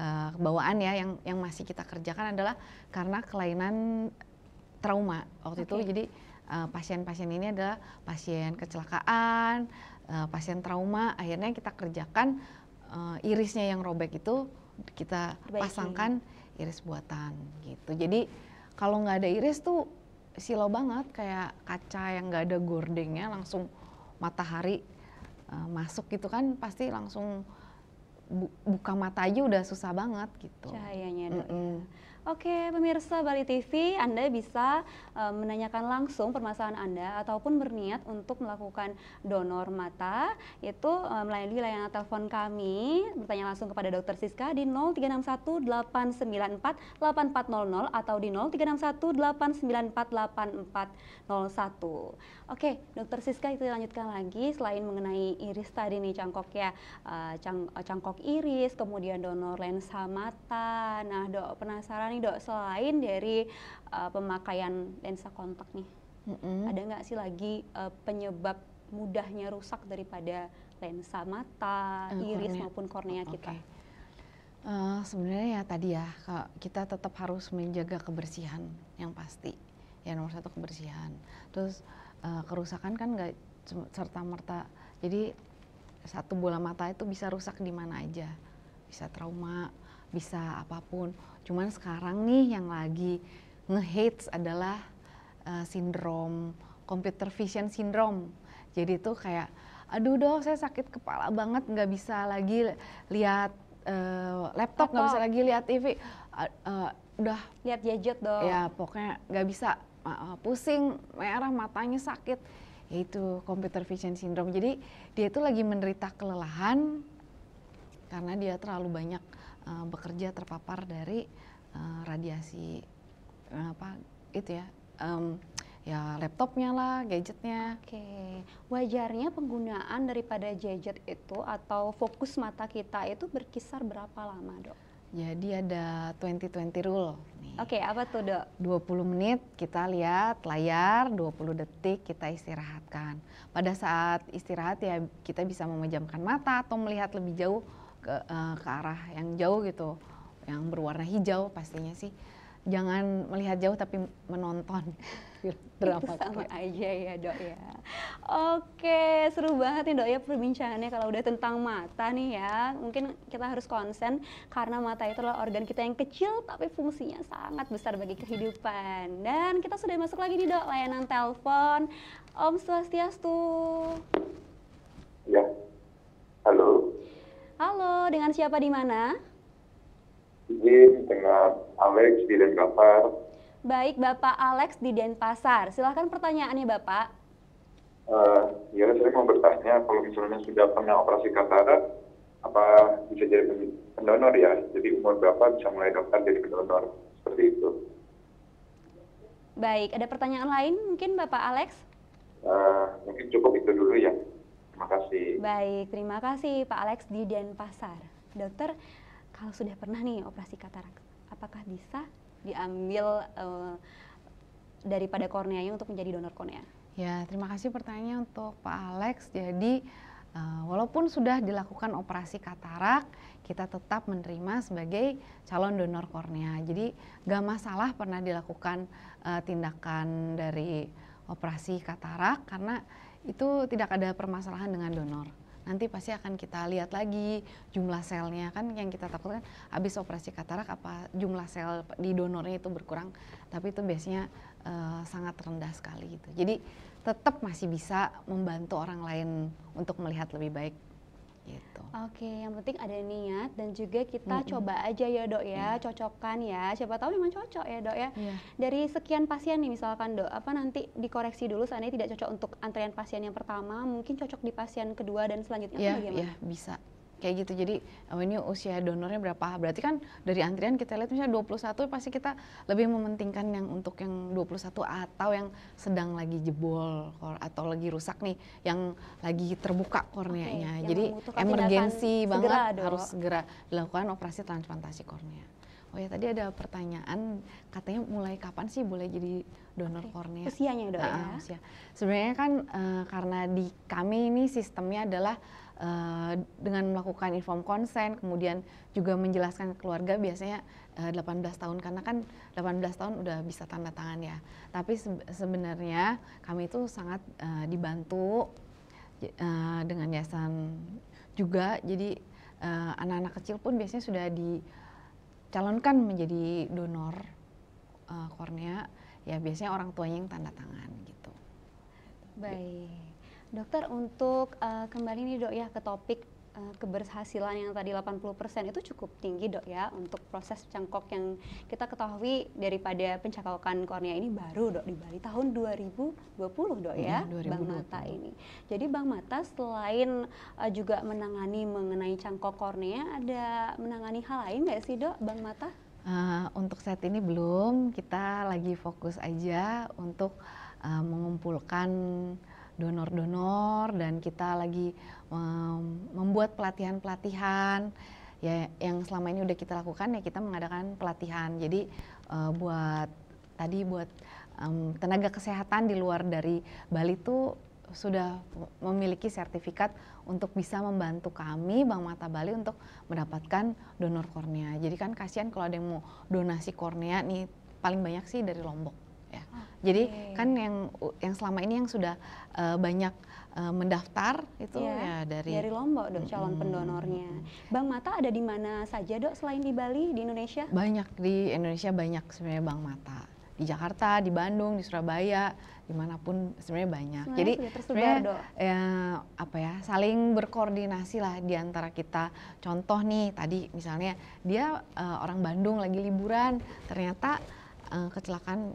uh, eh, bawaan ya, yang yang masih kita kerjakan adalah karena kelainan trauma waktu okay. itu. Jadi pasien-pasien ini adalah pasien kecelakaan, pasien trauma. Akhirnya kita kerjakan uh, irisnya yang robek itu kita Baiki. pasangkan iris buatan gitu. Jadi kalau nggak ada iris tuh silau banget kayak kaca yang nggak ada gordingnya langsung matahari uh, masuk gitu kan pasti langsung bu buka mata aja udah susah banget gitu. Cahayanya. Mm -mm. Oke, pemirsa Bali TV, Anda bisa e, menanyakan langsung permasalahan Anda ataupun berniat untuk melakukan donor mata itu e, eh, melalui layanan telepon kami, bertanya langsung kepada Dokter Siska di 0361894840 atau di 036189484401. Oke, Dokter Siska itu lanjutkan lagi selain mengenai iris tadi nih cangkok ya, e, cang, cangkok iris, kemudian donor lensa mata. Nah, dok penasaran nih dok selain dari uh, pemakaian lensa kontak nih mm-hmm. ada nggak sih lagi uh, penyebab mudahnya rusak daripada lensa mata, uh, iris kornea. maupun kornea okay. Oh, kita? Uh, Sebenarnya ya tadi ya kita tetap harus menjaga kebersihan yang pasti ya nomor satu kebersihan. Terus uh, kerusakan kan nggak serta merta jadi satu bola mata itu bisa rusak di mana aja bisa trauma bisa apapun Cuman sekarang nih yang lagi ngehates adalah uh, sindrom computer vision syndrome. Jadi itu kayak aduh dong saya sakit kepala banget nggak bisa lagi lihat uh, laptop nggak bisa lagi lihat TV uh, eh, uh, udah lihat gadget dong ya pokoknya nggak bisa uh, pusing merah matanya sakit yaitu computer vision syndrome jadi dia itu lagi menderita kelelahan karena dia terlalu banyak Eh, bekerja terpapar dari uh, radiasi eh, apa itu ya um, ya laptopnya lah, gadgetnya. Oke, wajarnya penggunaan daripada gadget itu atau fokus mata kita itu berkisar berapa lama dok? Jadi ada 20-20 rule. Oke, apa tuh dok? 20 menit kita lihat layar, 20 detik kita istirahatkan. Pada saat istirahat ya kita bisa memejamkan mata atau melihat lebih jauh ke, uh, ke arah yang jauh gitu, yang berwarna hijau pastinya sih. Jangan melihat jauh tapi menonton drama. sama gitu. aja ya dok ya. Oke, seru banget nih dok ya perbincangannya kalau udah tentang mata nih ya. Mungkin kita harus konsen karena mata itu adalah organ kita yang kecil tapi fungsinya sangat besar bagi kehidupan. Dan kita sudah masuk lagi nih dok layanan telepon. Om Swastiastu. Ya, halo. Halo, dengan siapa di mana? Izin dengan Alex di Denpasar. Baik, Bapak Alex di Denpasar. Silahkan pertanyaannya, Bapak. Uh, ya, saya mau bertanya, kalau misalnya sudah pernah operasi katarak, apa bisa jadi pendonor ya? Jadi umur berapa bisa mulai dokter jadi pendonor? Seperti itu. Baik, ada pertanyaan lain mungkin Bapak Alex? Uh, mungkin cukup itu dulu ya. Terima kasih. Baik, terima kasih Pak Alex di Denpasar. Dokter, kalau sudah pernah nih operasi katarak, apakah bisa diambil uh, daripada korneanya untuk menjadi donor kornea? Ya, terima kasih pertanyaannya untuk Pak Alex. Jadi, uh, walaupun sudah dilakukan operasi katarak, kita tetap menerima sebagai calon donor kornea. Jadi, gak masalah pernah dilakukan uh, tindakan dari operasi katarak karena itu tidak ada permasalahan dengan donor. Nanti pasti akan kita lihat lagi jumlah selnya kan yang kita takutkan habis operasi katarak apa jumlah sel di donornya itu berkurang, tapi itu biasanya uh, sangat rendah sekali gitu. Jadi tetap masih bisa membantu orang lain untuk melihat lebih baik gitu. Oke, yang penting ada niat dan juga kita mm -hmm. coba aja ya dok ya, yeah. cocokkan ya. Siapa tahu memang cocok ya dok ya. Yeah. Dari sekian pasien nih misalkan dok, apa nanti dikoreksi dulu seandainya tidak cocok untuk antrian pasien yang pertama, mungkin cocok di pasien kedua dan selanjutnya yeah, bagaimana? Iya, yeah, bisa kayak gitu jadi eh, ini usia donornya berapa berarti kan dari antrian kita lihat misalnya 21 pasti kita lebih mementingkan yang untuk yang 21 atau yang sedang lagi jebol atau lagi rusak nih yang lagi terbuka korneanya okay, jadi emergensi banget segera, harus segera dilakukan operasi transplantasi kornea Oh ya tadi ada pertanyaan katanya mulai kapan sih boleh jadi donor okay. kornea? Usianya dok nah, ya. Usia. Sebenarnya kan uh, karena di kami ini sistemnya adalah Eh, dengan melakukan inform konsen kemudian juga menjelaskan ke keluarga biasanya 18 eh, tahun karena kan 18 tahun udah bisa tanda tangan ya. Tapi sebenarnya kami itu sangat eh, dibantu dengan yayasan juga. Jadi anak-anak kecil pun biasanya sudah dicalonkan menjadi donor kornea. Ya biasanya orang tuanya yang tanda tangan gitu. Baik. Dokter, untuk uh, kembali nih dok ya ke topik uh, keberhasilan yang tadi 80% itu cukup tinggi dok ya untuk proses cangkok yang kita ketahui daripada pencakokan kornea ini baru dok di Bali tahun 2020 dok ya ya 2020. Bang Mata ini. Jadi Bang Mata selain uh, juga menangani mengenai cangkok kornea ada menangani hal lain nggak sih dok Bang Mata? Uh, untuk saat ini belum, kita lagi fokus aja untuk uh, mengumpulkan donor-donor dan kita lagi um, membuat pelatihan-pelatihan ya yang selama ini udah kita lakukan ya kita mengadakan pelatihan jadi uh, buat tadi buat um, tenaga kesehatan di luar dari Bali itu sudah memiliki sertifikat untuk bisa membantu kami Bang Mata Bali untuk mendapatkan donor kornea. Jadi kan kasihan kalau ada yang mau donasi kornea nih paling banyak sih dari Lombok. Jadi okay. kan yang yang selama ini yang sudah uh, banyak uh, mendaftar itu yeah. ya dari dari Lombok dok calon mm, pendonornya. Bang Mata ada di mana saja dok selain di Bali di Indonesia? Banyak di Indonesia banyak sebenarnya bang Mata di Jakarta, di Bandung, di Surabaya, dimanapun sebenarnya banyak. Nah, Jadi sebenarnya ya, apa ya saling berkoordinasi lah di antara kita. Contoh nih tadi misalnya dia uh, orang Bandung lagi liburan, ternyata kecelakaan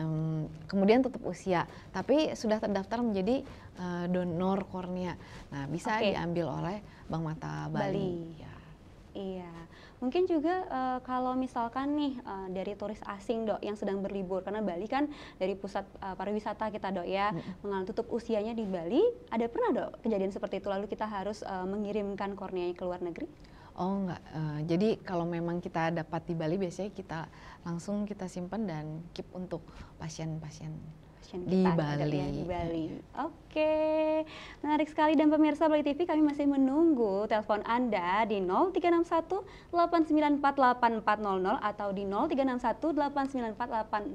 um, kemudian tutup usia, tapi sudah terdaftar menjadi uh, donor kornea. Nah, bisa okay. diambil oleh Bank Mata Bali. Bali. Ya. Iya, mungkin juga uh, kalau misalkan nih uh, dari turis asing dok yang sedang berlibur karena Bali kan dari pusat uh, pariwisata kita dok ya hmm. mengalami tutup usianya di Bali, ada pernah dok kejadian seperti itu lalu kita harus mengirimkan korneanya ke luar negeri? Oh enggak, uh, jadi kalau memang kita dapat di Bali biasanya kita langsung kita simpan dan keep untuk pasien-pasien di, Bali. di iya. Bali. Oke. Oke, menarik sekali dan pemirsa Bali TV kami masih menunggu telepon Anda di 0361 8948400 atau di 0361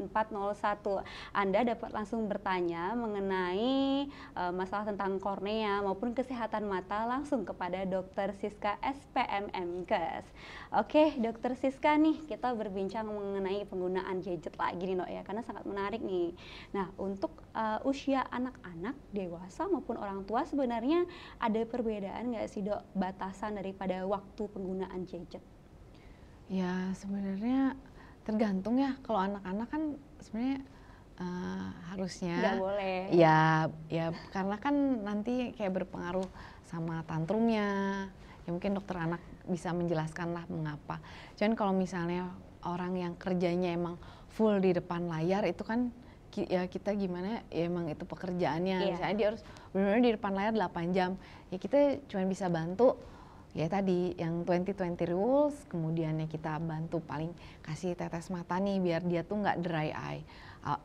8948401. Anda dapat langsung bertanya mengenai uh, masalah tentang kornea maupun kesehatan mata langsung kepada Dr. Siska SPM MKes. Oke, Dr. Siska nih kita berbincang mengenai penggunaan gadget lagi nih, no, ya, karena sangat menarik nih. Nah, untuk uh, usia anak-anak dewasa maupun orang tua sebenarnya ada perbedaan nggak sih dok batasan daripada waktu penggunaan gadget? Ya sebenarnya tergantung ya kalau anak-anak kan sebenarnya uh, harusnya nggak boleh ya ya karena kan nanti kayak berpengaruh sama tantrumnya ya mungkin dokter anak bisa menjelaskan lah mengapa cuman kalau misalnya orang yang kerjanya emang full di depan layar itu kan ya kita gimana ya emang itu pekerjaannya yeah. misalnya dia harus benar-benar di depan layar 8 jam ya kita cuma bisa bantu ya tadi yang 2020 rules ya kita bantu paling kasih tetes mata nih biar dia tuh nggak dry eye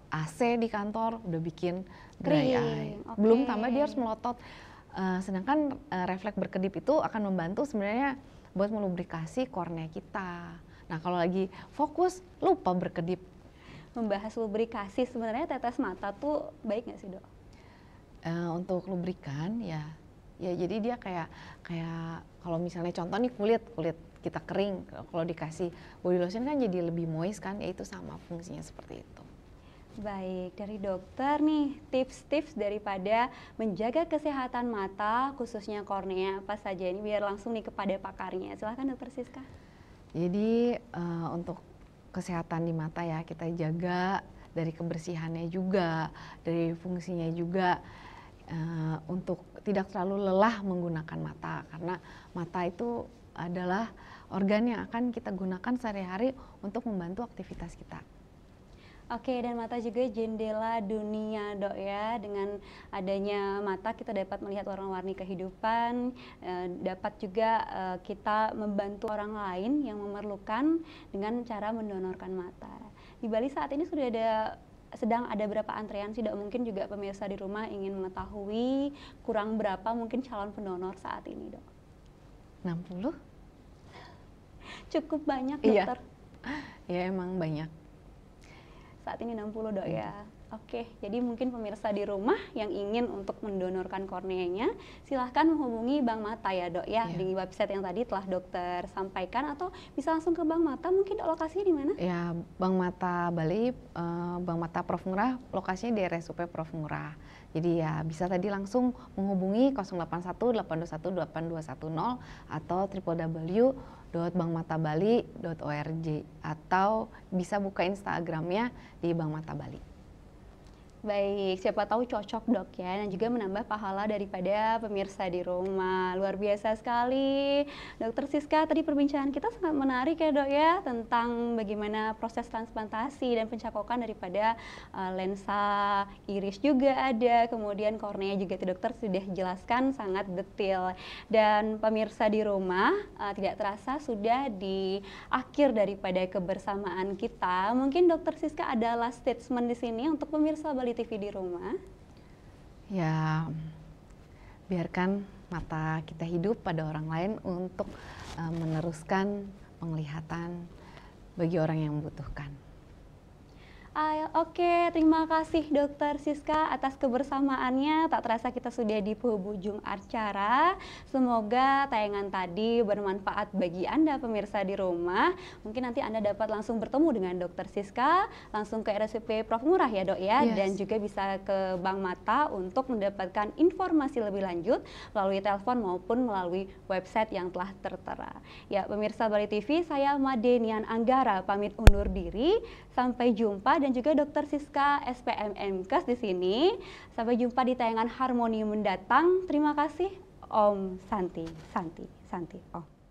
AC di kantor udah bikin dry eye okay. belum tambah dia harus melotot uh, sedangkan uh, refleks berkedip itu akan membantu sebenarnya buat melubrikasi kornea kita nah kalau lagi fokus lupa berkedip membahas lubrikasi sebenarnya tetes mata tuh baik nggak sih dok? Uh, untuk lubrikan ya ya jadi dia kayak kayak kalau misalnya contoh nih kulit kulit kita kering kalau dikasih body lotion kan jadi lebih moist kan ya itu sama fungsinya seperti itu. Baik, dari dokter nih tips-tips daripada menjaga kesehatan mata khususnya kornea apa saja ini biar langsung nih kepada pakarnya. Silahkan dokter Siska. Jadi uh, untuk kesehatan di mata ya kita jaga dari kebersihannya juga, dari fungsinya juga uh, untuk tidak terlalu lelah menggunakan mata karena mata itu adalah organ yang akan kita gunakan sehari-hari untuk membantu aktivitas kita. Oke, dan mata juga jendela dunia, Dok ya. Dengan adanya mata kita dapat melihat warna-warni kehidupan, eh, dapat juga eh, kita membantu orang lain yang memerlukan dengan cara mendonorkan mata. Di Bali saat ini sudah ada sedang ada berapa antrian. sih dok mungkin juga pemirsa di rumah ingin mengetahui kurang berapa mungkin calon pendonor saat ini dok 60 cukup banyak iya. dokter iya. ya emang banyak saat ini 60 dok ya. Oke, jadi mungkin pemirsa di rumah yang ingin untuk mendonorkan korneanya, silahkan menghubungi Bank Mata ya dok ya, yeah. di website yang tadi telah dokter sampaikan atau bisa langsung ke Bank Mata, mungkin lokasinya di mana? Ya, Bank Mata Bali, uh, Bank Mata Prof. Ngurah, lokasinya di RSUP Prof. Ngurah. Jadi ya bisa tadi langsung menghubungi 081 821 8210 atau www bankmatabali.org atau bisa buka Instagramnya di Bank Mata Bali. Baik, siapa tahu cocok dok ya dan juga menambah pahala daripada pemirsa di rumah. Luar biasa sekali. Dokter Siska, tadi perbincangan kita sangat menarik ya dok ya tentang bagaimana proses transplantasi dan pencakokan daripada uh, lensa iris juga ada, kemudian kornea juga dokter sudah jelaskan sangat detail. Dan pemirsa di rumah uh, tidak terasa sudah di akhir daripada kebersamaan kita. Mungkin dokter Siska ada last statement di sini untuk pemirsa Bali di TV di rumah? Ya, biarkan mata kita hidup pada orang lain untuk eh, meneruskan penglihatan bagi orang yang membutuhkan. Uh, Oke, okay, terima kasih Dokter Siska atas kebersamaannya. Tak terasa kita sudah di penghujung acara. Semoga tayangan tadi bermanfaat bagi Anda pemirsa di rumah. Mungkin nanti Anda dapat langsung bertemu dengan Dokter Siska, langsung ke RSUP Prof Murah ya, Dok ya, yes. dan juga bisa ke Bank Mata untuk mendapatkan informasi lebih lanjut melalui telepon maupun melalui website yang telah tertera. Ya, pemirsa Bali TV, saya Madenian Anggara pamit undur diri. Sampai jumpa dan juga Dr. Siska SPM MKes di sini. Sampai jumpa di tayangan Harmoni mendatang. Terima kasih Om Santi, Santi, Santi. Om. Oh.